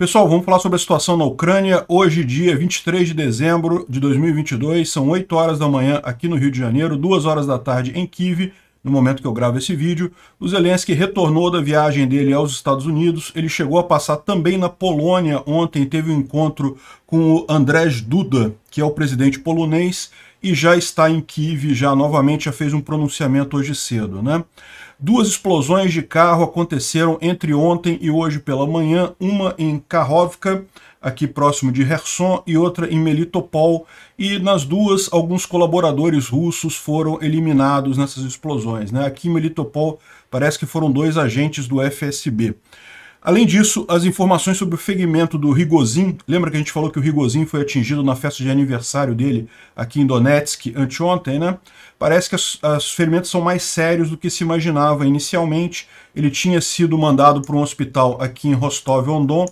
Pessoal, vamos falar sobre a situação na Ucrânia. Hoje, dia 23 de dezembro de 2022, são 8 horas da manhã aqui no Rio de Janeiro, 2 horas da tarde em Kiev, no momento que eu gravo esse vídeo. O Zelensky retornou da viagem dele aos Estados Unidos. Ele chegou a passar também na Polônia ontem, teve um encontro com o Andrzej Duda, que é o presidente polonês, e já está em Kiev, já novamente já fez um pronunciamento hoje cedo, né? Duas explosões de carro aconteceram entre ontem e hoje pela manhã, uma em Karhovka, aqui próximo de Kherson, e outra em Melitopol, e nas duas alguns colaboradores russos foram eliminados nessas explosões. Né? Aqui em Melitopol parece que foram dois agentes do FSB. Além disso, as informações sobre o ferimento do Rigozin, lembra que a gente falou que o Rigozin foi atingido na festa de aniversário dele aqui em Donetsk anteontem, né? Parece que as, ferimentos são mais sérios do que se imaginava inicialmente. Ele tinha sido mandado para um hospital aqui em Rostov-on-Don,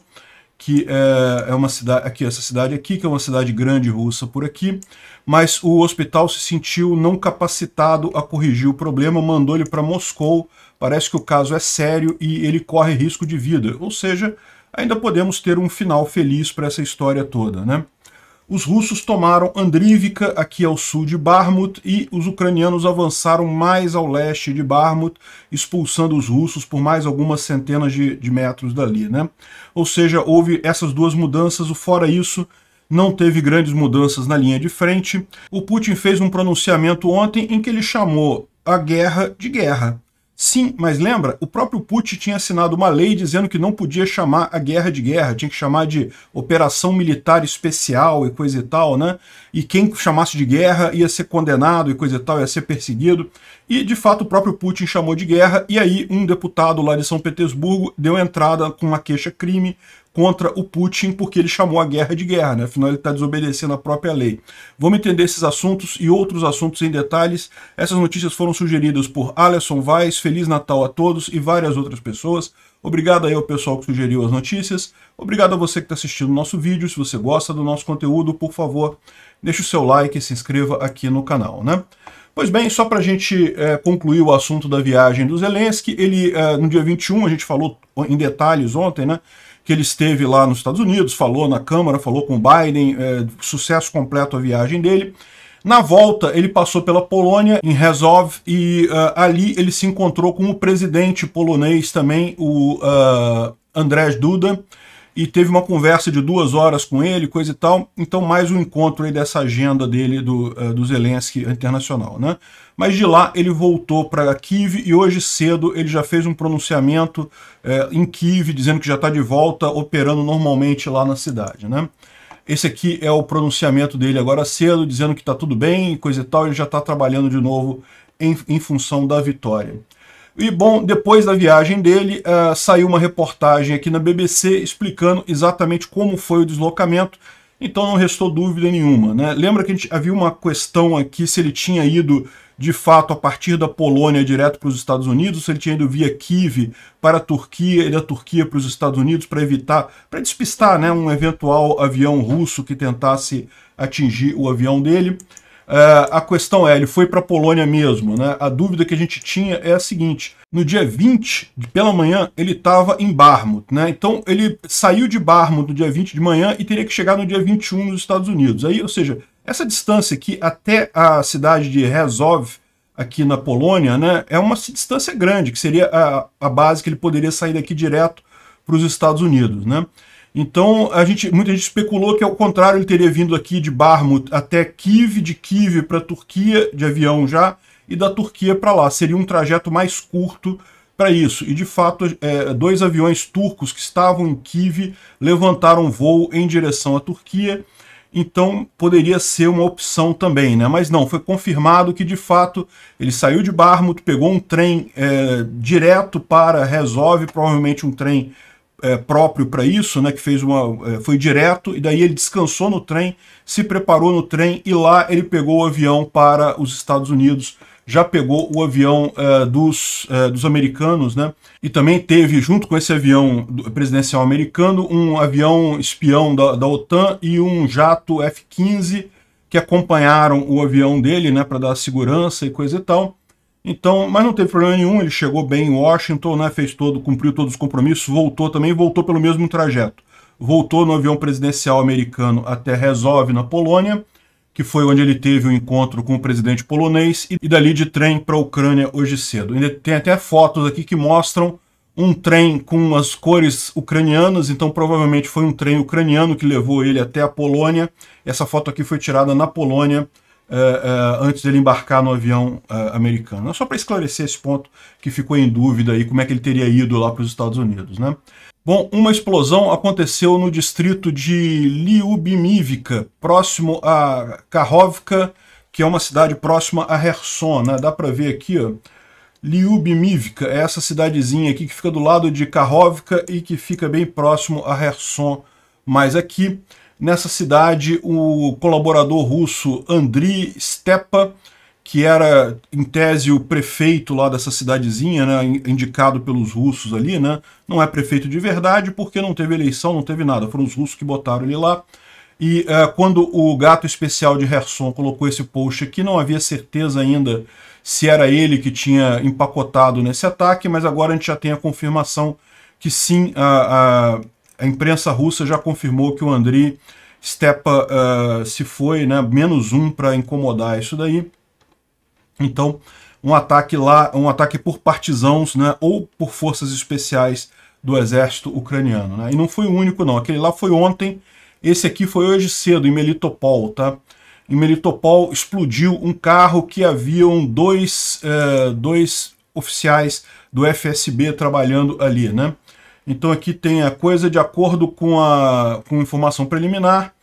que é, é uma cidade aqui essa cidade aqui que é uma cidade grande russa por aqui mas o hospital se sentiu não capacitado a corrigir o problema mandou ele para Moscou parece que o caso é sério e ele corre risco de vida ou seja ainda podemos ter um final feliz para essa história toda né os russos tomaram Andrívka, aqui ao sul de Barmut, e os ucranianos avançaram mais ao leste de Barmut, expulsando os russos por mais algumas centenas de, de metros dali. Né? Ou seja, houve essas duas mudanças, o fora isso, não teve grandes mudanças na linha de frente. O Putin fez um pronunciamento ontem em que ele chamou a guerra de guerra. Sim, mas lembra, o próprio Putin tinha assinado uma lei dizendo que não podia chamar a guerra de guerra, tinha que chamar de operação militar especial e coisa e tal, né? E quem chamasse de guerra ia ser condenado e coisa e tal, ia ser perseguido. E, de fato, o próprio Putin chamou de guerra, e aí um deputado lá de São Petersburgo deu entrada com uma queixa-crime contra o Putin porque ele chamou a guerra de guerra, né? afinal ele está desobedecendo a própria lei. Vamos entender esses assuntos e outros assuntos em detalhes. Essas notícias foram sugeridas por Alisson Weiss, Feliz Natal a todos e várias outras pessoas. Obrigado aí ao pessoal que sugeriu as notícias. Obrigado a você que está assistindo o nosso vídeo. Se você gosta do nosso conteúdo, por favor, deixe o seu like e se inscreva aqui no canal. Né? Pois bem, só para a gente é, concluir o assunto da viagem do Zelensky, ele, é, no dia 21, a gente falou em detalhes ontem, né? que ele esteve lá nos Estados Unidos, falou na Câmara, falou com o Biden, é, sucesso completo a viagem dele. Na volta, ele passou pela Polônia, em Rzeszów, e uh, ali ele se encontrou com o presidente polonês também, o uh, Andrzej Duda, e teve uma conversa de duas horas com ele, coisa e tal. Então, mais um encontro aí dessa agenda dele, do, uh, ah, do Zelensky internacional, né? Mas de lá ele voltou para Kiev e hoje cedo ele já fez um pronunciamento é, em Kiev dizendo que já está de volta operando normalmente lá na cidade. Né? Esse aqui é o pronunciamento dele agora cedo, dizendo que está tudo bem e coisa e tal, ele já está trabalhando de novo em, em função da vitória. E, bom, depois da viagem dele, uh, saiu uma reportagem aqui na BBC explicando exatamente como foi o deslocamento então não restou dúvida nenhuma. Né? Lembra que gente, havia uma questão aqui se ele tinha ido de fato a partir da Polônia direto para os Estados Unidos, se ele tinha ido via Kiev para a Turquia e da Turquia para os Estados Unidos para evitar, para despistar né, um eventual avião russo que tentasse atingir o avião dele. É, a questão é, ele foi para a Polônia mesmo, né? A dúvida que a gente tinha é a seguinte, no dia 20, pela manhã, ele estava em Barmouth, né? Então ele saiu de Barmouth no dia 20 de manhã e teria que chegar no dia 21 nos Estados Unidos. Aí, ou seja, essa distância aqui até a cidade de Rezov, aqui na Polônia, né? É uma distância grande, que seria a, a base que ele poderia sair daqui direto para os Estados Unidos, né? Então, a gente, muita gente especulou que, ao contrário, ele teria vindo aqui de Barmut até Kiev, de Kiev para a Turquia, de avião já, e da Turquia para lá. Seria um trajeto mais curto para isso. E, de fato, é, dois aviões turcos que estavam em Kiev levantaram voo em direção à Turquia. Então, poderia ser uma opção também, né? Mas não, foi confirmado que, de fato, ele saiu de Barmut, pegou um trem é, direto para Resolve, provavelmente um trem é, próprio para isso, né, que fez uma, é, foi direto, e daí ele descansou no trem, se preparou no trem, e lá ele pegou o avião para os Estados Unidos, já pegou o avião é, dos, é, dos americanos, né, e também teve, junto com esse avião presidencial americano, um avião espião da, da OTAN e um jato F-15, que acompanharam o avião dele, né, para dar segurança e coisa e tal. Então, mas não teve problema nenhum, ele chegou bem em Washington, né, fez todo, cumpriu todos os compromissos, voltou também, voltou pelo mesmo trajeto. Voltou no avião presidencial americano até Resolve, na Polônia, que foi onde ele teve o um encontro com o presidente polonês, e dali de trem para a Ucrânia hoje cedo. Ainda tem até fotos aqui que mostram um trem com as cores ucranianas, então provavelmente foi um trem ucraniano que levou ele até a Polônia. Essa foto aqui foi tirada na Polônia uh, uh, antes dele embarcar no avião uh, americano. só para esclarecer esse ponto que ficou em dúvida aí, como é que ele teria ido lá para os Estados Unidos, né? Bom, uma explosão aconteceu no distrito de Liubimivka, próximo a Karhovka, que é uma cidade próxima a Herson, né? Dá para ver aqui, ó. Liubimivka é essa cidadezinha aqui que fica do lado de Karhovka e que fica bem próximo a Herson, mais aqui. Nessa cidade, o colaborador russo Andriy Stepa, que era, em tese, o prefeito lá dessa cidadezinha, né, indicado pelos russos ali, né, não é prefeito de verdade porque não teve eleição, não teve nada, foram os russos que botaram ele lá. E uh, quando o gato especial de Herson colocou esse post aqui, não havia certeza ainda se era ele que tinha empacotado nesse ataque, mas agora a gente já tem a confirmação que sim, a a imprensa russa já confirmou que o Andriy Stepa uh, se foi, né, menos um para incomodar isso daí. Então, um ataque lá, um ataque por partisãos, né, ou por forças especiais do exército ucraniano, né? E não foi o único não, aquele lá foi ontem, esse aqui foi hoje cedo em Melitopol, tá? Em Melitopol explodiu um carro que haviam dois, uh, dois oficiais do FSB trabalhando ali, né? Então aqui tem a coisa de acordo com a com informação preliminar.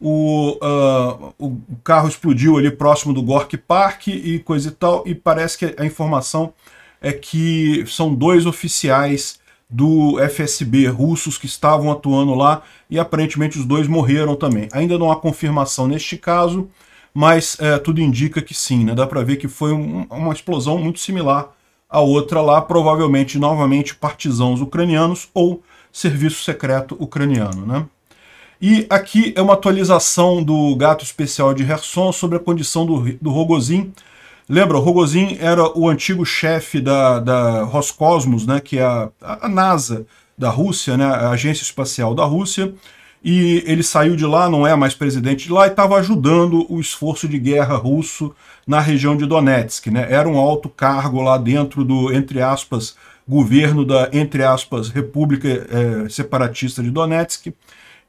O, uh, o carro explodiu ali próximo do Gork Park e coisa e tal, e parece que a informação é que são dois oficiais do FSB russos que estavam atuando lá e aparentemente os dois morreram também. Ainda não há confirmação neste caso, mas é, tudo indica que sim, né? dá para ver que foi um, uma explosão muito similar a outra lá provavelmente novamente partisãos ucranianos ou serviço secreto ucraniano, né? E aqui é uma atualização do gato especial de Herson sobre a condição do, do Rogozin. Lembra, o Rogozin era o antigo chefe da, da Roscosmos, né, que é a, a NASA da Rússia, né, a agência espacial da Rússia, e ele saiu de lá, não é mais presidente de lá, e estava ajudando o esforço de guerra russo na região de Donetsk. Né? Era um alto cargo lá dentro do, entre aspas, governo da, entre aspas, República é, Separatista de Donetsk.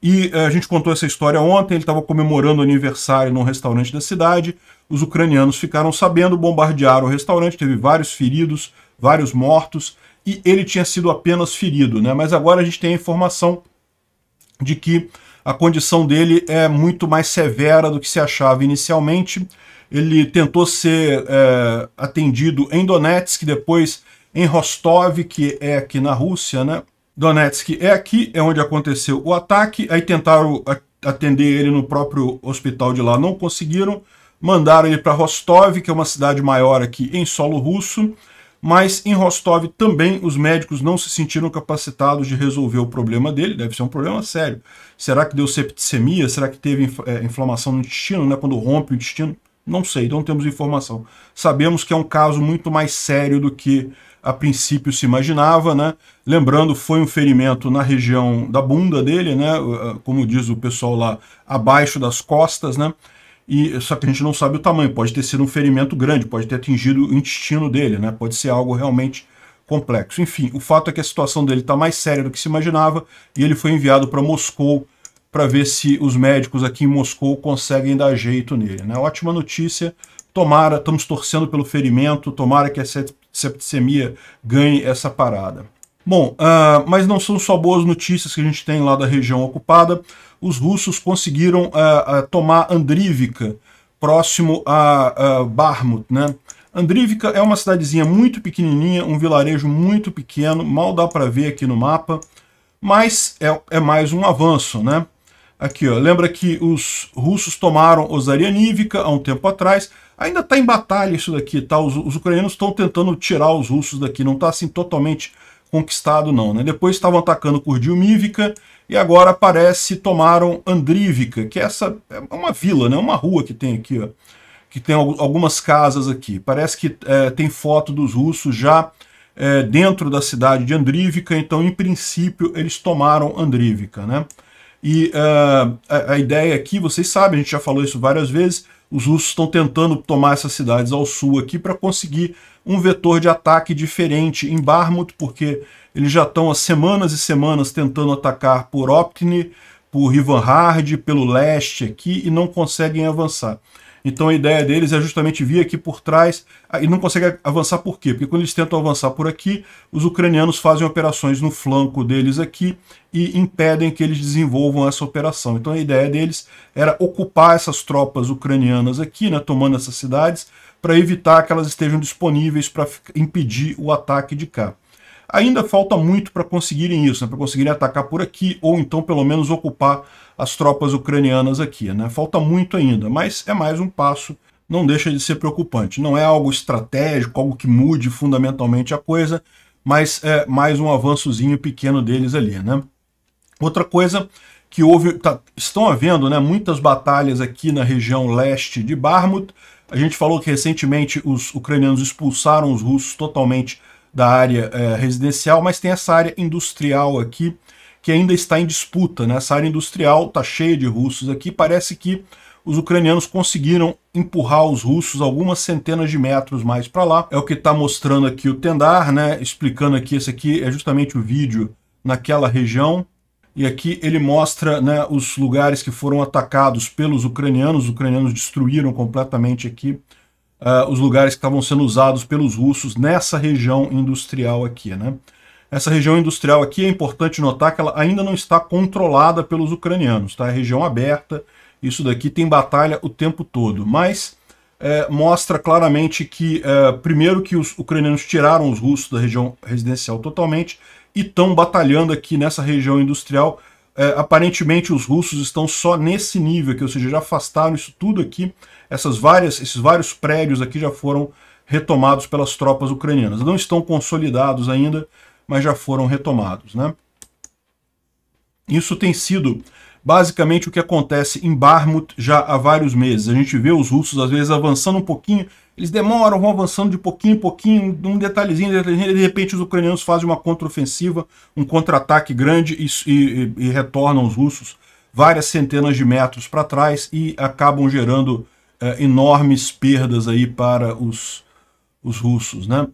E é, a gente contou essa história ontem, ele estava comemorando o aniversário num restaurante da cidade, os ucranianos ficaram sabendo, bombardearam o restaurante, teve vários feridos, vários mortos, e ele tinha sido apenas ferido, né? Mas agora a gente tem a informação de que a condição dele é muito mais severa do que se achava inicialmente. Ele tentou ser é, atendido em Donetsk, depois em Rostov, que é aqui na Rússia, né? Donetsk é aqui, é onde aconteceu o ataque. Aí tentaram atender ele no próprio hospital de lá, não conseguiram. Mandaram ele para Rostov, que é uma cidade maior aqui em solo russo mas em Rostov também os médicos não se sentiram capacitados de resolver o problema dele, deve ser um problema sério. Será que deu septicemia? Será que teve é, inflamação no intestino, né, quando rompe o intestino? Não sei, não temos informação. Sabemos que é um caso muito mais sério do que a princípio se imaginava, né? Lembrando, foi um ferimento na região da bunda dele, né? Como diz o pessoal lá, abaixo das costas, né? e só que a gente não sabe o tamanho, pode ter sido um ferimento grande, pode ter atingido o intestino dele, né? pode ser algo realmente complexo. Enfim, o fato é que a situação dele está mais séria do que se imaginava e ele foi enviado para Moscou para ver se os médicos aqui em Moscou conseguem dar jeito nele. Né? Ótima notícia, tomara, estamos torcendo pelo ferimento, tomara que a septicemia ganhe essa parada. Bom, uh, mas não são só boas notícias que a gente tem lá da região ocupada. Os russos conseguiram uh, uh, tomar Andrivka, próximo a, a Barmut, né? Andrívika é uma cidadezinha muito pequenininha, um vilarejo muito pequeno, mal dá para ver aqui no mapa, mas é, é mais um avanço, né? Aqui, ó, lembra que os russos tomaram Osarianívica há um tempo atrás. Ainda está em batalha isso daqui, tá? Os, os ucranianos estão tentando tirar os russos daqui, não está assim totalmente conquistado, não. Né? Depois estavam atacando Curdilmívica e agora parece tomaram Andrívica, que essa é uma vila, né? uma rua que tem aqui, ó, que tem algumas casas aqui. Parece que é, tem foto dos russos já é, dentro da cidade de Andrívica, então, em princípio, eles tomaram Andrívica. Né? E uh, a, a ideia aqui, vocês sabem, a gente já falou isso várias vezes, os russos estão tentando tomar essas cidades ao sul aqui para conseguir um vetor de ataque diferente em Barmut, porque eles já estão há semanas e semanas tentando atacar por Optni, por Rivanhard, pelo leste aqui e não conseguem avançar. Então a ideia deles é justamente vir aqui por trás ah, e não consegue avançar por quê? Porque quando eles tentam avançar por aqui, os ucranianos fazem operações no flanco deles aqui e impedem que eles desenvolvam essa operação. Então a ideia deles era ocupar essas tropas ucranianas aqui, né, tomando essas cidades, para evitar que elas estejam disponíveis para impedir o ataque de cá ainda falta muito para conseguirem isso, né, para conseguirem atacar por aqui, ou então pelo menos ocupar as tropas ucranianas aqui. Né? Falta muito ainda, mas é mais um passo, não deixa de ser preocupante. Não é algo estratégico, algo que mude fundamentalmente a coisa, mas é mais um avançozinho pequeno deles ali. Né? Outra coisa que houve, tá, estão havendo né, muitas batalhas aqui na região leste de Barmut. A gente falou que recentemente os ucranianos expulsaram os russos totalmente da área é, residencial, mas tem essa área industrial aqui que ainda está em disputa. Né? Essa área industrial está cheia de russos aqui, parece que os ucranianos conseguiram empurrar os russos algumas centenas de metros mais para lá. É o que está mostrando aqui o Tendar, né? explicando aqui, esse aqui é justamente o vídeo naquela região. E aqui ele mostra né, os lugares que foram atacados pelos ucranianos. Os ucranianos destruíram completamente aqui uh, os lugares que estavam sendo usados pelos russos nessa região industrial aqui. Né? Essa região industrial aqui é importante notar que ela ainda não está controlada pelos ucranianos, tá? é região aberta, isso daqui tem batalha o tempo todo, mas é, mostra claramente que, é, primeiro, que os ucranianos tiraram os russos da região residencial totalmente e estão batalhando aqui nessa região industrial. É, aparentemente, os russos estão só nesse nível aqui, ou seja, já afastaram isso tudo aqui essas várias, esses vários prédios aqui já foram retomados pelas tropas ucranianas. Não estão consolidados ainda, mas já foram retomados. Né? Isso tem sido basicamente o que acontece em Barmut já há vários meses. A gente vê os russos, às vezes, avançando um pouquinho, eles demoram, vão avançando de pouquinho em pouquinho, um detalhezinho, detalhezinho de repente os ucranianos fazem uma contraofensiva, um contra-ataque grande e, e, e retornam os russos várias centenas de metros para trás e acabam gerando é, enormes perdas aí para os, os russos, né?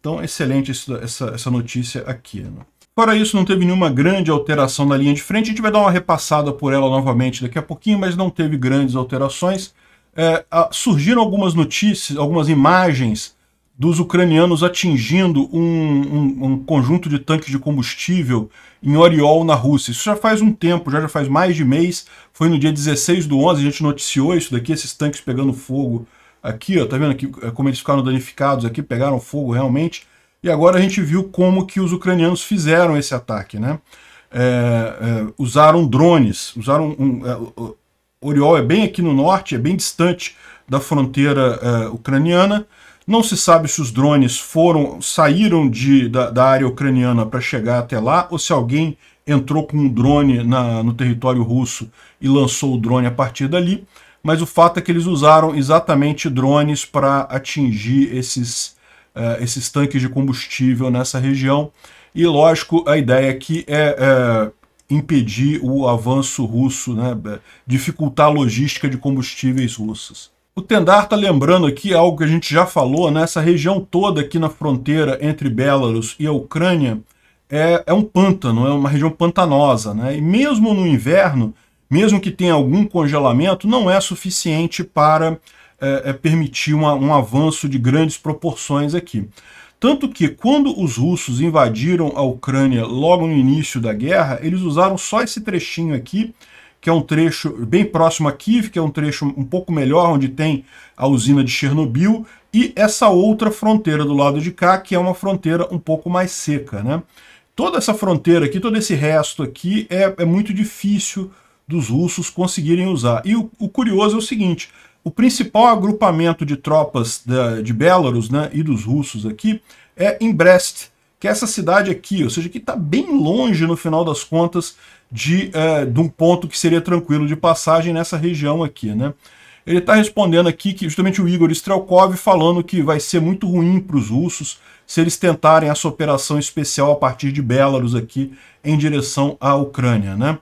Então, excelente essa, essa notícia aqui. Né? Fora isso, não teve nenhuma grande alteração na linha de frente. A gente vai dar uma repassada por ela novamente daqui a pouquinho, mas não teve grandes alterações. É, a, surgiram algumas notícias, algumas imagens dos ucranianos atingindo um, um, um, conjunto de tanques de combustível em Oriol, na Rússia. Isso já faz um tempo, já, já faz mais de mês. Foi no dia 16 do 11, a gente noticiou isso daqui, esses tanques pegando fogo aqui, ó, tá vendo aqui, é, como eles ficaram danificados aqui, pegaram fogo realmente. E agora a gente viu como que os ucranianos fizeram esse ataque, né? É, é, usaram drones, usaram... Um, é, Oriol é bem aqui no norte, é bem distante da fronteira é, ucraniana, não se sabe se os drones foram saíram de, da, da área ucraniana para chegar até lá ou se alguém entrou com um drone na, no território russo e lançou o drone a partir dali. Mas o fato é que eles usaram exatamente drones para atingir esses, uh, esses tanques de combustível nessa região. E lógico, a ideia aqui é, é impedir o avanço russo, né, eh, dificultar a logística de combustíveis russos. O Tendar está lembrando aqui algo que a gente já falou, né? Essa região toda aqui na fronteira entre Belarus e a Ucrânia é, é um pântano, é uma região pantanosa, né? E mesmo no inverno, mesmo que tenha algum congelamento, não é suficiente para é, é, permitir uma, um avanço de grandes proporções aqui. Tanto que, quando os russos invadiram a Ucrânia logo no início da guerra, eles usaram só esse trechinho aqui que é um trecho bem próximo a Kiev, que é um trecho um pouco melhor, onde tem a usina de Chernobyl, e essa outra fronteira do lado de cá, que é uma fronteira um pouco mais seca. Né? Toda essa fronteira aqui, todo esse resto aqui, é, é muito difícil dos russos conseguirem usar. E o, o curioso é o seguinte, o principal agrupamento de tropas da, de Belarus né, e dos russos aqui é em Brest, que é essa cidade aqui, ou seja, que está bem longe, no final das contas, de, é, de um ponto que seria tranquilo de passagem nessa região aqui, né? Ele está respondendo aqui que justamente o Igor Strelkov falando que vai ser muito ruim para os russos se eles tentarem essa operação especial a partir de Belarus aqui em direção à Ucrânia, né?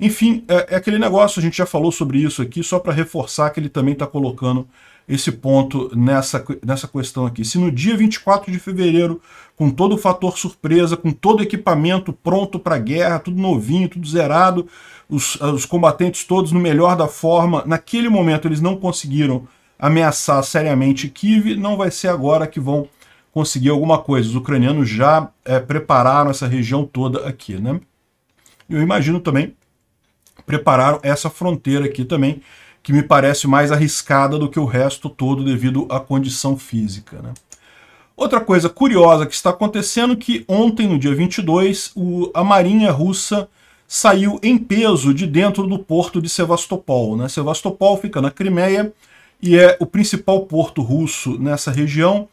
Enfim, é, é aquele negócio, a gente já falou sobre isso aqui, só para reforçar que ele também está colocando esse ponto nessa, nessa questão aqui. Se no dia 24 de fevereiro, com todo o fator surpresa, com todo o equipamento pronto para a guerra, tudo novinho, tudo zerado, os, os combatentes todos no melhor da forma, naquele momento eles não conseguiram ameaçar seriamente Kiev, não vai ser agora que vão conseguir alguma coisa. Os ucranianos já é, prepararam essa região toda aqui, né? Eu imagino também prepararam essa fronteira aqui também, que me parece mais arriscada do que o resto todo devido à condição física. Né? Outra coisa curiosa que está acontecendo é que ontem, no dia 22, o, a Marinha Russa saiu em peso de dentro do porto de Sevastopol. Né? Sevastopol fica na Crimeia e é o principal porto russo nessa região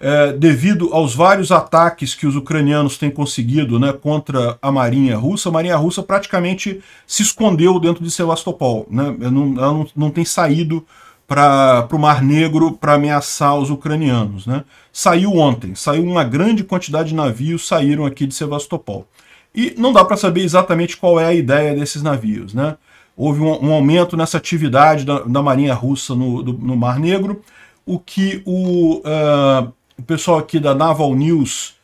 é, devido aos vários ataques que os ucranianos têm conseguido né, contra a marinha russa, a marinha russa praticamente se escondeu dentro de Sevastopol. Né? Ela não, ela não, não tem saído para o Mar Negro para ameaçar os ucranianos. Né? Saiu ontem, saiu uma grande quantidade de navios, saíram aqui de Sevastopol. E não dá para saber exatamente qual é a ideia desses navios. Né? Houve um, um aumento nessa atividade da, da Marinha Russa no, do, no Mar Negro, o que o, uh, o pessoal aqui da Naval News,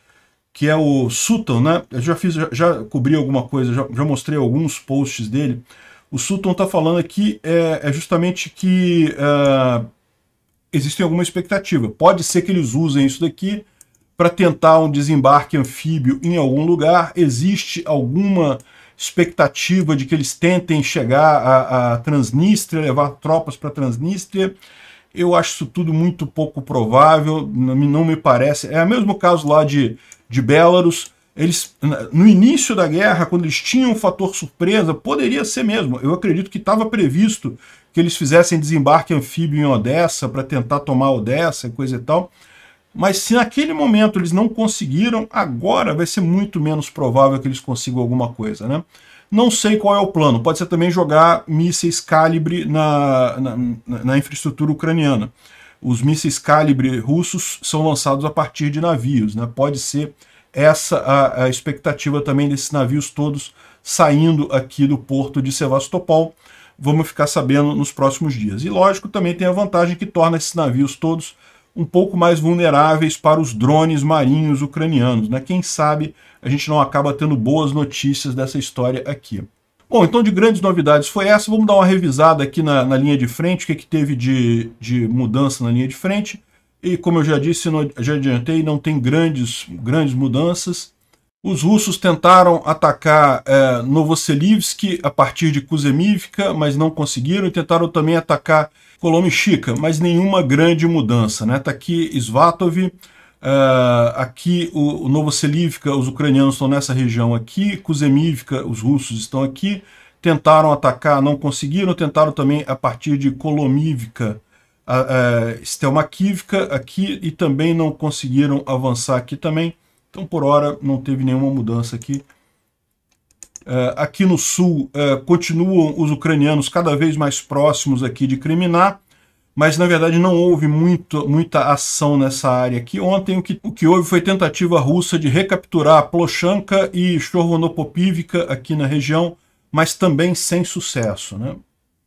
que é o Sutton, né? Eu já fiz, já, já cobri alguma coisa, já, já, mostrei alguns posts dele. O Sutton está falando aqui é, é justamente que uh, é, existe alguma expectativa. Pode ser que eles usem isso daqui para tentar um desembarque anfíbio em algum lugar. Existe alguma expectativa de que eles tentem chegar a, a Transnistria, levar tropas para Transnistria. Eu acho isso tudo muito pouco provável, não me parece. É o mesmo caso lá de, de Belarus. Eles, no início da guerra, quando eles tinham um fator surpresa, poderia ser mesmo. Eu acredito que estava previsto que eles fizessem desembarque anfíbio em Odessa para tentar tomar Odessa, e coisa e tal. Mas se naquele momento eles não conseguiram, agora vai ser muito menos provável que eles consigam alguma coisa, né? Não sei qual é o plano. Pode ser também jogar mísseis calibre na, na, na infraestrutura ucraniana. Os mísseis calibre russos são lançados a partir de navios. Né? Pode ser essa a, a expectativa também desses navios todos saindo aqui do porto de Sevastopol. Vamos ficar sabendo nos próximos dias. E lógico, também tem a vantagem que torna esses navios todos um pouco mais vulneráveis para os drones marinhos ucranianos. Né? Quem sabe a gente não acaba tendo boas notícias dessa história aqui. Bom, então de grandes novidades foi essa. Vamos dar uma revisada aqui na, na linha de frente, o que, é que teve de, de mudança na linha de frente. E como eu já disse, já adiantei, não tem grandes, grandes mudanças. Os russos tentaram atacar é, eh, Novoselivsk a partir de Kuzemivka, mas não conseguiram. E tentaram também atacar Kolomichika, mas nenhuma grande mudança. Está né? Tá aqui Svatov, é, eh, aqui o, o Novoselivka, os ucranianos estão nessa região aqui. Kuzemivka, os russos estão aqui. Tentaram atacar, não conseguiram. Tentaram também a partir de Kolomivka, a, eh, Stelmakivka aqui e também não conseguiram avançar aqui também. Então, por hora, não teve nenhuma mudança aqui. Uh, aqui no sul, uh, continuam os ucranianos cada vez mais próximos aqui de Criminá, mas, na verdade, não houve muito, muita ação nessa área aqui. Ontem, o que, o que houve foi tentativa russa de recapturar Plochanka e Chorvonopopivka aqui na região, mas também sem sucesso. Né? Ele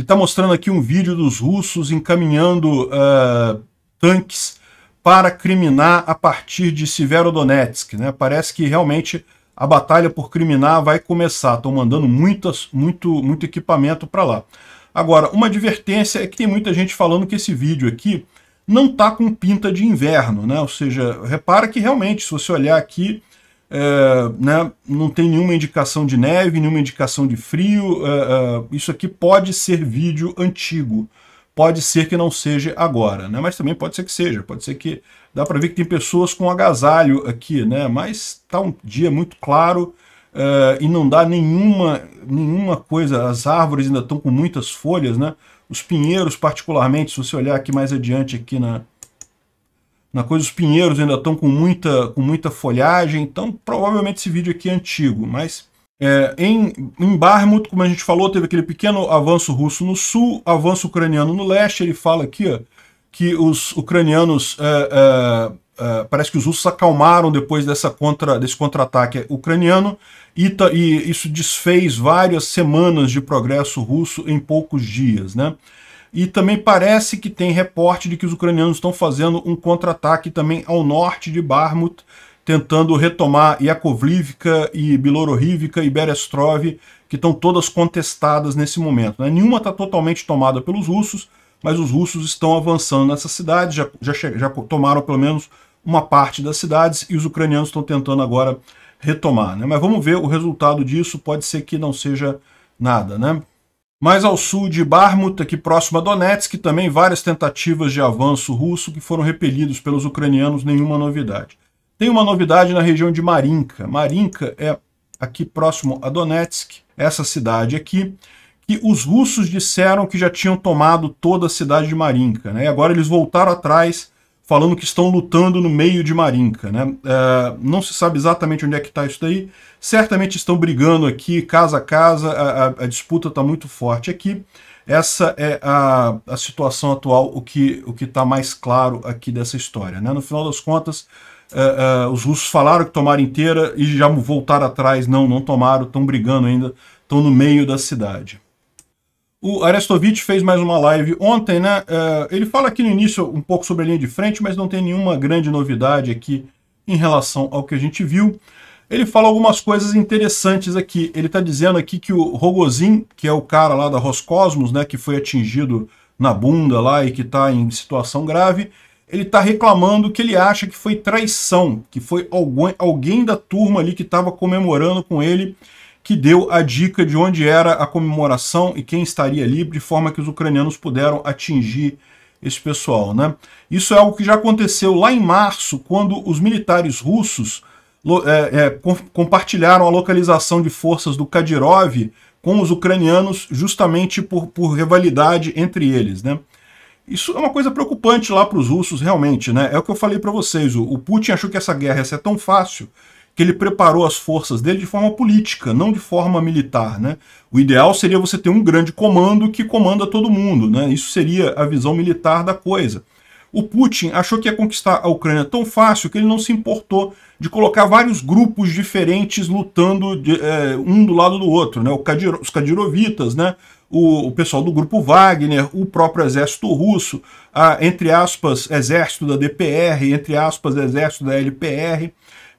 está mostrando aqui um vídeo dos russos encaminhando uh, tanques para criminar a partir de Severodonetsk. Né? Parece que realmente a batalha por criminar vai começar. Estão mandando muitas, muito, muito equipamento para lá. Agora, uma advertência é que tem muita gente falando que esse vídeo aqui não está com pinta de inverno. Né? Ou seja, repara que realmente, se você olhar aqui, é, né, não tem nenhuma indicação de neve, nenhuma indicação de frio. É, é, isso aqui pode ser vídeo antigo. Pode ser que não seja agora, né? Mas também pode ser que seja. Pode ser que dá para ver que tem pessoas com agasalho aqui, né? Mas tá um dia muito claro uh, e não dá nenhuma, nenhuma coisa. As árvores ainda estão com muitas folhas, né? Os pinheiros, particularmente, se você olhar aqui mais adiante aqui na, na coisa, os pinheiros ainda estão com muita, com muita folhagem. Então, provavelmente esse vídeo aqui é antigo, mas é, em, em Barmut, como a gente falou, teve aquele pequeno avanço russo no sul, avanço ucraniano no leste. Ele fala aqui ó, que os ucranianos. É, é, é parece que os russos acalmaram depois dessa contra, desse contra-ataque ucraniano e, e isso desfez várias semanas de progresso russo em poucos dias. Né? E também parece que tem reporte de que os ucranianos estão fazendo um contra-ataque também ao norte de Barmut, tentando retomar Yakovlivka e Bilororivka e Berestrov, que estão todas contestadas nesse momento. Né? Nenhuma está totalmente tomada pelos russos, mas os russos estão avançando nessas cidades, já, já, já tomaram pelo menos uma parte das cidades e os ucranianos estão tentando agora retomar. Né? Mas vamos ver o resultado disso, pode ser que não seja nada. Né? Mais ao sul de Barmut, aqui próximo a Donetsk, também várias tentativas de avanço russo que foram repelidos pelos ucranianos, nenhuma novidade. Tem uma novidade na região de Marinka. Marinka é aqui próximo a Donetsk, essa cidade aqui, que os russos disseram que já tinham tomado toda a cidade de Marinka. Né? E agora eles voltaram atrás falando que estão lutando no meio de Marinka. Né? Uh, não se sabe exatamente onde é que está isso daí. Certamente estão brigando aqui, casa a casa, a, a, a disputa está muito forte aqui. Essa é a, a situação atual, o que o está mais claro aqui dessa história. Né? No final das contas, Uh, uh, os russos falaram que tomaram inteira e já voltaram atrás. Não, não tomaram, estão brigando ainda, estão no meio da cidade. O Arestovich fez mais uma live ontem, né? Uh, ele fala aqui no início um pouco sobre a linha de frente, mas não tem nenhuma grande novidade aqui em relação ao que a gente viu. Ele fala algumas coisas interessantes aqui. Ele está dizendo aqui que o Rogozin, que é o cara lá da Roscosmos, né, que foi atingido na bunda lá e que está em situação grave, ele está reclamando que ele acha que foi traição, que foi alguém, alguém da turma ali que estava comemorando com ele que deu a dica de onde era a comemoração e quem estaria ali, de forma que os ucranianos puderam atingir esse pessoal. Né? Isso é algo que já aconteceu lá em março, quando os militares russos é, é, compartilharam a localização de forças do Kadyrov com os ucranianos justamente por, por rivalidade entre eles. Né? Isso é uma coisa preocupante lá para os russos, realmente, né? É o que eu falei para vocês. O, Putin achou que essa guerra ia ser tão fácil que ele preparou as forças dele de forma política, não de forma militar, né? O ideal seria você ter um grande comando que comanda todo mundo, né? Isso seria a visão militar da coisa. O Putin achou que ia conquistar a Ucrânia tão fácil que ele não se importou de colocar vários grupos diferentes lutando de, é, um do lado do outro, né? Kadir, os Kadirovitas, né? o, o pessoal do grupo Wagner, o próprio exército russo, a, entre aspas, exército da DPR, entre aspas, exército da LPR.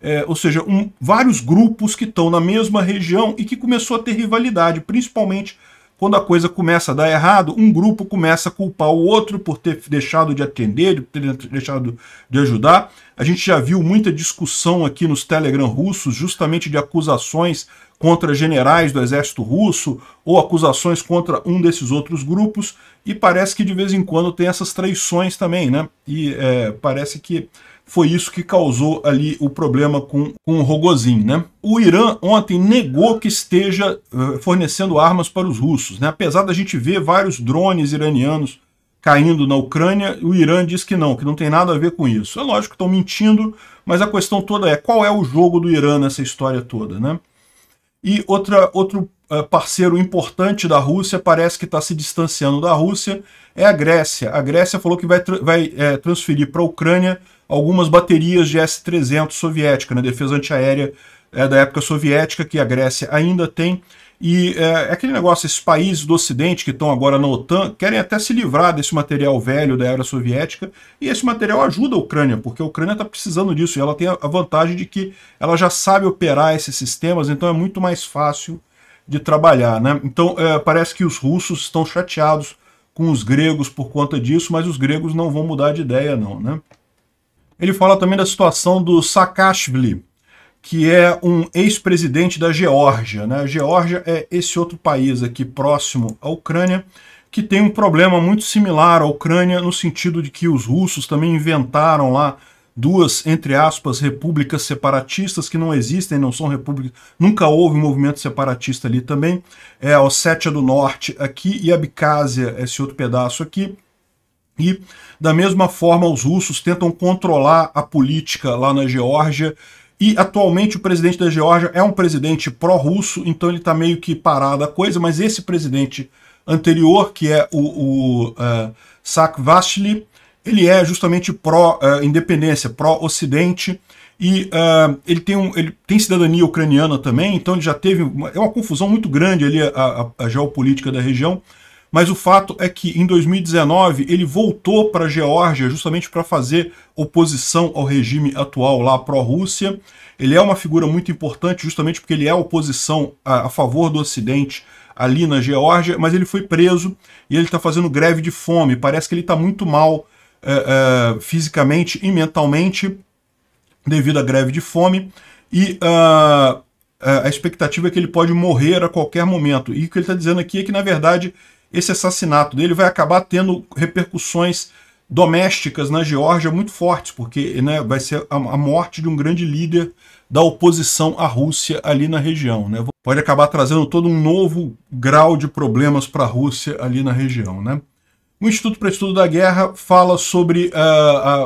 É, ou seja, um, vários grupos que estão na mesma região e que começou a ter rivalidade, principalmente quando a coisa começa a dar errado, um grupo começa a culpar o outro por ter deixado de atender, de ter deixado de ajudar. A gente já viu muita discussão aqui nos Telegram russos, justamente de acusações contra generais do exército russo ou acusações contra um desses outros grupos. E parece que de vez em quando tem essas traições também, né? E é, parece que foi isso que causou ali o problema com, com o Rogozin. Né? O Irã ontem negou que esteja eh, fornecendo armas para os russos. Né? Apesar da gente ver vários drones iranianos caindo na Ucrânia, o Irã diz que não, que não tem nada a ver com isso. É lógico que estão mentindo, mas a questão toda é qual é o jogo do Irã nessa história toda. Né? E outra, outro eh, parceiro importante da Rússia, parece que está se distanciando da Rússia, é a Grécia. A Grécia falou que vai, vai é, transferir para a Ucrânia algumas baterias de S-300 soviética, na né, defesa antiaérea é, da época soviética, que a Grécia ainda tem. E é, é, aquele negócio, esses países do Ocidente que estão agora na OTAN querem até se livrar desse material velho da era soviética, e esse material ajuda a Ucrânia, porque a Ucrânia está precisando disso, e ela tem a vantagem de que ela já sabe operar esses sistemas, então é muito mais fácil de trabalhar. Né? Então é, parece que os russos estão chateados com os gregos por conta disso, mas os gregos não vão mudar de ideia não. Né? Ele fala também da situação do Saakashvili, que é um ex-presidente da Geórgia. Né? A Geórgia é esse outro país aqui próximo à Ucrânia, que tem um problema muito similar à Ucrânia, no sentido de que os russos também inventaram lá duas, entre aspas, repúblicas separatistas que não existem, não são repúblicas, nunca houve um movimento separatista ali também. É a Ossétia do Norte aqui e a Abcásia, esse outro pedaço aqui. E, da mesma forma, os russos tentam controlar a política lá na Geórgia. E, atualmente, o presidente da Geórgia é um presidente pró-russo, então ele está meio que parado a coisa, mas esse presidente anterior, que é o, o uh, ele é justamente pró-independência, uh, pró-ocidente, e uh, ele, tem um, ele tem cidadania ucraniana também, então ele já teve uma, é uma confusão muito grande ali a, a, a geopolítica da região, mas o fato é que em 2019 ele voltou para a Geórgia justamente para fazer oposição ao regime atual lá pró-Rússia. Ele é uma figura muito importante justamente porque ele é oposição a, a favor do Ocidente ali na Geórgia, mas ele foi preso e ele está fazendo greve de fome. Parece que ele está muito mal é, é, fisicamente e mentalmente devido à greve de fome. E uh, a expectativa é que ele pode morrer a qualquer momento. E o que ele está dizendo aqui é que, na verdade, esse assassinato dele vai acabar tendo repercussões domésticas na Geórgia muito fortes, porque né, vai ser a, a, morte de um grande líder da oposição à Rússia ali na região. Né? Pode acabar trazendo todo um novo grau de problemas para a Rússia ali na região. Né? O Instituto para Estudo da Guerra fala sobre ah,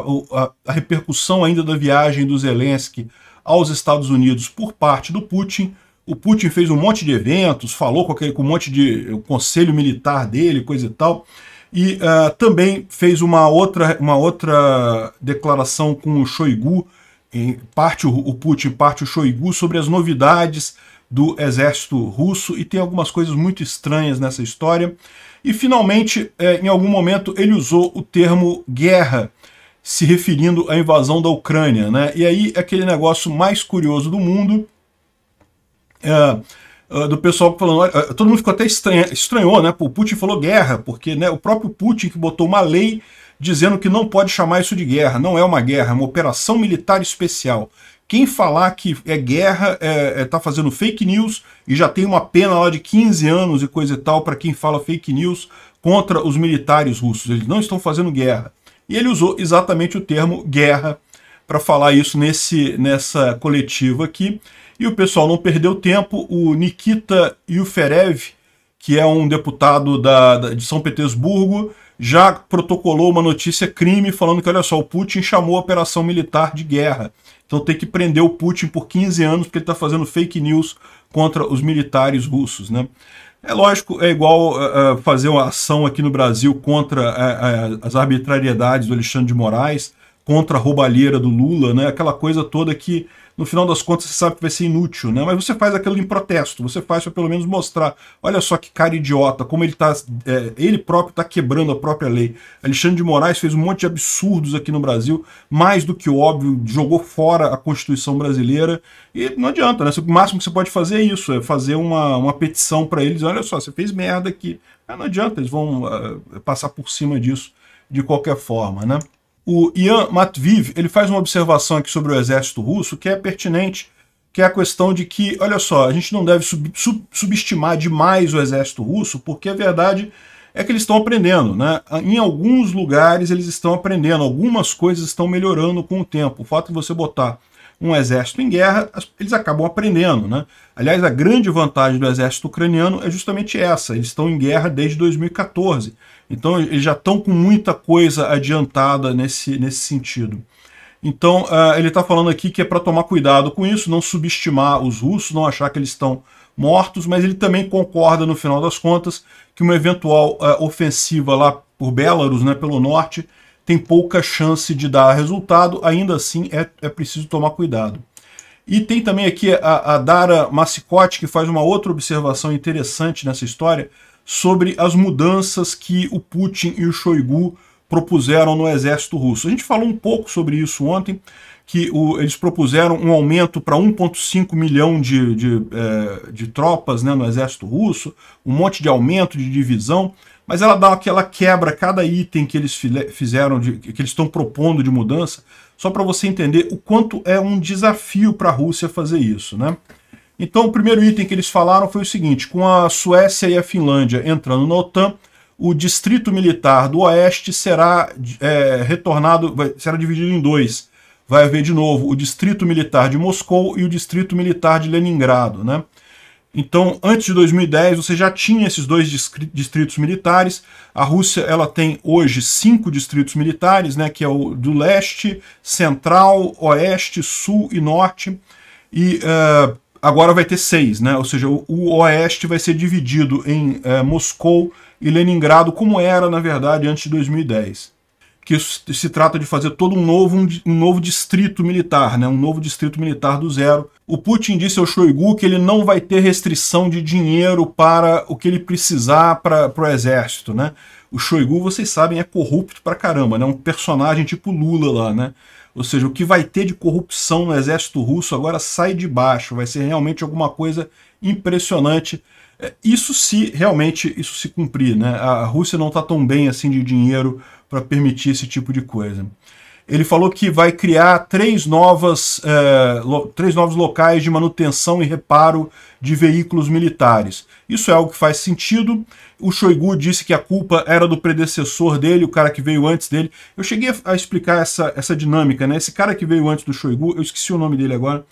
a, a, a repercussão ainda da viagem do Zelensky aos Estados Unidos por parte do Putin, o Putin fez um monte de eventos, falou com, aquele, com um monte de conselho militar dele, coisa e tal. E uh, também fez uma outra, uma outra declaração com o Shoigu, em parte o, o Putin, parte o Shoigu, sobre as novidades do exército russo. E tem algumas coisas muito estranhas nessa história. E finalmente, eh, em algum momento, ele usou o termo guerra, se referindo à invasão da Ucrânia. Né? E aí, aquele negócio mais curioso do mundo é, é, do pessoal falando, é, todo mundo ficou até estranho, estranhou, né? O Putin falou guerra, porque né, o próprio Putin que botou uma lei dizendo que não pode chamar isso de guerra, não é uma guerra, é uma operação militar especial. Quem falar que é guerra é, é tá fazendo fake news e já tem uma pena lá de 15 anos e coisa e tal para quem fala fake news contra os militares russos. Eles não estão fazendo guerra. E ele usou exatamente o termo guerra para falar isso nesse, nessa coletiva aqui. E o pessoal não perdeu tempo, o Nikita Yuferev, que é um deputado da, da, de São Petersburgo, já protocolou uma notícia crime falando que, olha só, o Putin chamou a operação militar de guerra. Então tem que prender o Putin por 15 anos porque ele está fazendo fake news contra os militares russos. Né? É lógico, é igual uh, fazer uma ação aqui no Brasil contra uh, uh, as arbitrariedades do Alexandre de Moraes, contra a roubalheira do Lula, né? Aquela coisa toda que no final das contas você sabe que vai ser inútil, né? Mas você faz aquilo em protesto, você faz para pelo menos mostrar, olha só que cara idiota, como ele tá, é, ele próprio está quebrando a própria lei. Alexandre de Moraes fez um monte de absurdos aqui no Brasil, mais do que óbvio, jogou fora a Constituição brasileira e não adianta, né? O máximo que você pode fazer é isso, é fazer uma, uma petição para eles, olha só, você fez merda aqui. não adianta, eles vão uh, passar por cima disso de qualquer forma, né? o Ian Matviv ele faz uma observação aqui sobre o exército russo que é pertinente, que é a questão de que, olha só, a gente não deve sub, sub, subestimar demais o exército russo, porque a verdade é que eles estão aprendendo. Né? Em alguns lugares eles estão aprendendo, algumas coisas estão melhorando com o tempo. O fato de você botar um exército em guerra, eles acabam aprendendo. Né? Aliás, a grande vantagem do exército ucraniano é justamente essa: eles estão em guerra desde 2014. Então, eles já estão com muita coisa adiantada nesse, nesse sentido. Então, uh, ele está falando aqui que é para tomar cuidado com isso, não subestimar os russos, não achar que eles estão mortos, mas ele também concorda, no final das contas, que uma eventual uh, ofensiva lá por Belarus, né, pelo norte, tem pouca chance de dar resultado, ainda assim é, é preciso tomar cuidado. E tem também aqui a, a Dara Massicotti, que faz uma outra observação interessante nessa história sobre as mudanças que o Putin e o Shoigu propuseram no exército russo. A gente falou um pouco sobre isso ontem, que o, eles propuseram um aumento para 1,5 milhão de, de, eh, de tropas né, no exército russo, um monte de aumento de divisão mas ela dá aquela quebra cada item que eles fizeram, de, que eles estão propondo de mudança, só para você entender o quanto é um desafio para a Rússia fazer isso, né? Então, o primeiro item que eles falaram foi o seguinte, com a Suécia e a Finlândia entrando na OTAN, o distrito militar do Oeste será é, retornado, vai, será dividido em dois. Vai haver de novo o distrito militar de Moscou e o distrito militar de Leningrado, né? Então, antes de 2010, você já tinha esses dois distritos militares. A Rússia ela tem hoje cinco distritos militares, né, que é o do leste, central, oeste, sul e norte. E uh, agora vai ter seis, né? ou seja, o, o oeste vai ser dividido em uh, Moscou e Leningrado, como era, na verdade, antes de 2010 que se trata de fazer todo um novo, um, novo distrito militar, né? um novo distrito militar do zero. O Putin disse ao Shoigu que ele não vai ter restrição de dinheiro para o que ele precisar para o exército. Né? O Shoigu, vocês sabem, é corrupto pra caramba, né? um personagem tipo Lula lá. Né? Ou seja, o que vai ter de corrupção no exército russo agora sai de baixo, vai ser realmente alguma coisa impressionante é, isso se realmente isso se cumprir, né? A Rússia não está tão bem assim de dinheiro para permitir esse tipo de coisa. Ele falou que vai criar três, novas, é, lo, três novos locais de manutenção e reparo de veículos militares. Isso é algo que faz sentido. O Shoigu disse que a culpa era do predecessor dele, o cara que veio antes dele. Eu cheguei a, a explicar essa, essa dinâmica, né? Esse cara que veio antes do Shoigu, eu esqueci o nome dele agora,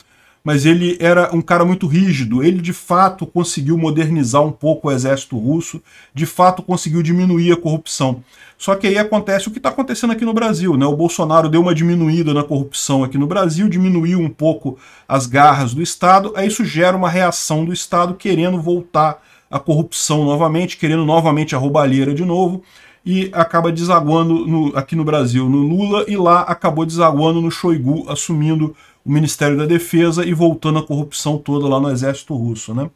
mas ele era um cara muito rígido. Ele, de fato, conseguiu modernizar um pouco o exército russo, de fato, conseguiu diminuir a corrupção. Só que aí acontece o que está acontecendo aqui no Brasil. Né? O Bolsonaro deu uma diminuída na corrupção aqui no Brasil, diminuiu um pouco as garras do Estado, aí isso gera uma reação do Estado querendo voltar à corrupção novamente, querendo novamente a roubalheira de novo e acaba desaguando no, aqui no Brasil no Lula e lá acabou desaguando no Shoigu assumindo o Ministério da Defesa e voltando a corrupção toda lá no exército russo. Né?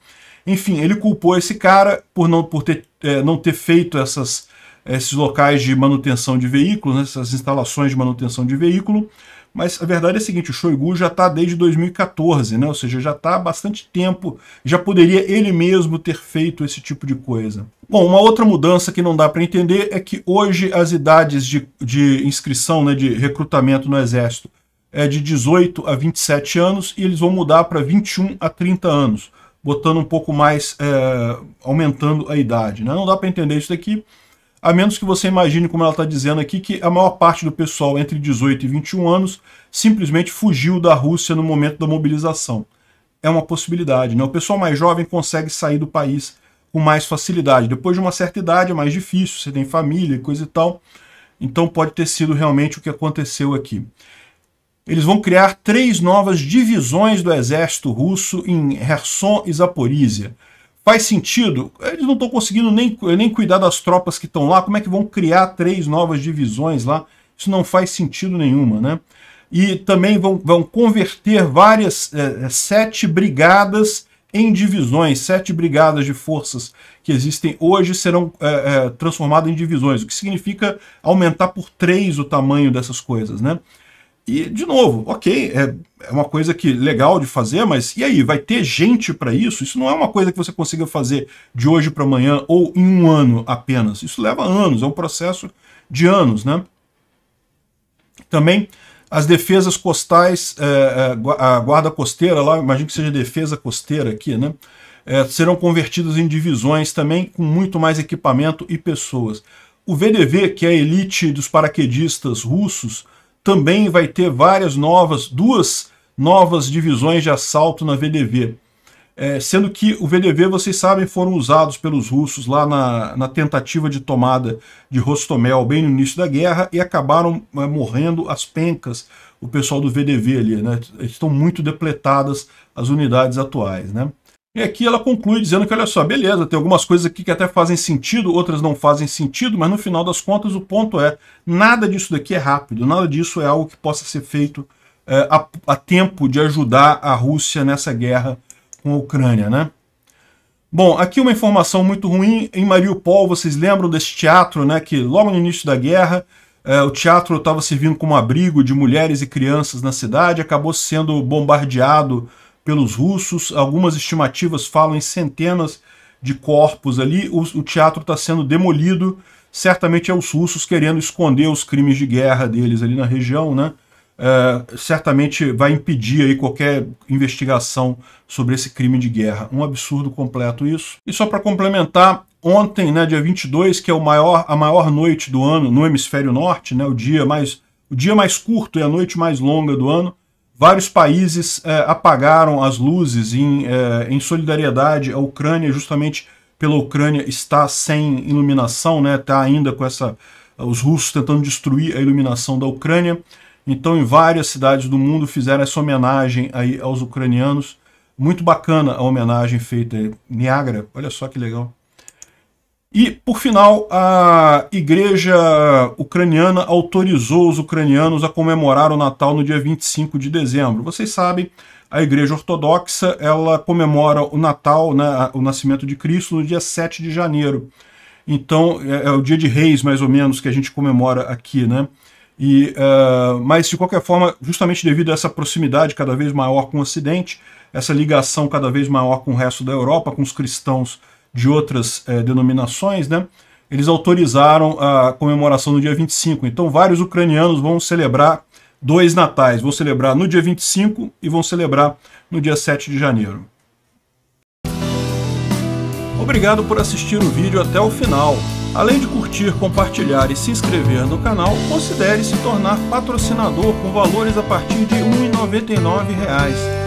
Enfim, ele culpou esse cara por não, por ter, é, não ter feito essas, esses locais de manutenção de veículos, né, essas instalações de manutenção de veículo, mas a verdade é a seguinte, o Shoigu já está desde 2014, né? ou seja, já está há bastante tempo, já poderia ele mesmo ter feito esse tipo de coisa. Bom, uma outra mudança que não dá para entender é que hoje as idades de, de inscrição, né, de recrutamento no Exército, é de 18 a 27 anos e eles vão mudar para 21 a 30 anos, botando um pouco mais, é, aumentando a idade. Né? Não dá para entender isso daqui, a menos que você imagine, como ela está dizendo aqui, que a maior parte do pessoal entre 18 e 21 anos simplesmente fugiu da Rússia no momento da mobilização. É uma possibilidade. Né? O pessoal mais jovem consegue sair do país com mais facilidade. Depois de uma certa idade é mais difícil, você tem família e coisa e tal. Então pode ter sido realmente o que aconteceu aqui eles vão criar três novas divisões do exército russo em Kherson e Zaporizhia. Faz sentido? Eles não estão conseguindo nem, nem cuidar das tropas que estão lá. Como é que vão criar três novas divisões lá? Isso não faz sentido nenhuma, né? E também vão, vão converter várias, é, é sete brigadas em divisões. Sete brigadas de forças que existem hoje serão é, é, transformadas em divisões, o que significa aumentar por três o tamanho dessas coisas, né? E, de novo, ok, é, é uma coisa que legal de fazer, mas e aí, vai ter gente para isso? Isso não é uma coisa que você consiga fazer de hoje para amanhã ou em um ano apenas. Isso leva anos, é um processo de anos, né? Também as defesas costais, é, é a guarda costeira lá, imagino que seja defesa costeira aqui, né? É, serão convertidas em divisões também com muito mais equipamento e pessoas. O VDV, que é a elite dos paraquedistas russos, também vai ter várias novas, duas novas divisões de assalto na VDV. É, sendo que o VDV, vocês sabem, foram usados pelos russos lá na, na tentativa de tomada de Rostomel, bem no início da guerra, e acabaram é, morrendo as pencas, o pessoal do VDV ali, né? Estão muito depletadas as unidades atuais, né? E aqui ela conclui dizendo que, olha só, beleza, tem algumas coisas aqui que até fazem sentido, outras não fazem sentido, mas no final das contas o ponto é, nada disso daqui é rápido, nada disso é algo que possa ser feito é, a, a, tempo de ajudar a Rússia nessa guerra com a Ucrânia, né? Bom, aqui uma informação muito ruim, em Mariupol, vocês lembram desse teatro, né, que logo no início da guerra, é, o teatro estava servindo como abrigo de mulheres e crianças na cidade, acabou sendo bombardeado pelos russos. Algumas estimativas falam em centenas de corpos ali. O, o teatro está sendo demolido. Certamente é os russos querendo esconder os crimes de guerra deles ali na região, né? É, certamente vai impedir aí qualquer investigação sobre esse crime de guerra. Um absurdo completo isso. E só para complementar, ontem, né, dia 22, que é o maior, a maior noite do ano no hemisfério norte, né, o dia mais o dia mais curto e a noite mais longa do ano, Vários países é, apagaram as luzes em, é, em solidariedade à Ucrânia, justamente pela Ucrânia estar sem iluminação, né? Tá ainda com essa os russos tentando destruir a iluminação da Ucrânia. Então, em várias cidades do mundo fizeram essa homenagem aí aos ucranianos. Muito bacana a homenagem feita. É, Niagara, olha só que legal. E, por final, a igreja ucraniana autorizou os ucranianos a comemorar o Natal no dia 25 de dezembro. Vocês sabem, a igreja ortodoxa ela comemora o Natal, né, o nascimento de Cristo, no dia 7 de janeiro. Então, é, é, o dia de reis, mais ou menos, que a gente comemora aqui, né? E, uh, mas, de qualquer forma, justamente devido a essa proximidade cada vez maior com o Ocidente, essa ligação cada vez maior com o resto da Europa, com os cristãos de outras é, denominações, né? Eles autorizaram a comemoração no dia 25. Então, vários ucranianos vão celebrar dois natais. Vão celebrar no dia 25 e vão celebrar no dia 7 de janeiro. Obrigado por assistir o vídeo até o final. Além de curtir, compartilhar e se inscrever no canal, considere se tornar patrocinador com valores a partir de R$ 1,99